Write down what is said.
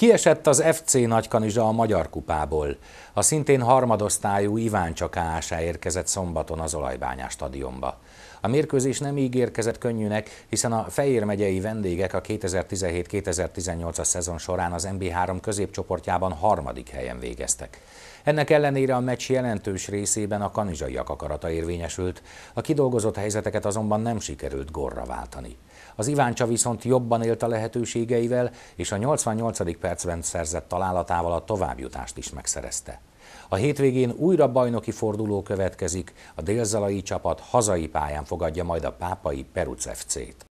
Kiesett az FC Nagykanizsa a Magyar Kupából. A szintén harmadosztályú Iván Csakáásá érkezett szombaton az Olajbányás stadionba. A mérkőzés nem ígérkezett könnyűnek, hiszen a Fejér megyei vendégek a 2017-2018-as szezon során az MB3 középcsoportjában harmadik helyen végeztek. Ennek ellenére a meccs jelentős részében a kanizsaiak akarata érvényesült, a kidolgozott helyzeteket azonban nem sikerült gorra váltani. Az Iváncsa viszont jobban élt a lehetőségeivel, és a 88. perc másodpercben szerzett találatával a továbbjutást is megszerezte. A hétvégén újra bajnoki forduló következik, a délzalai csapat hazai pályán fogadja majd a pápai Peruc FC-t.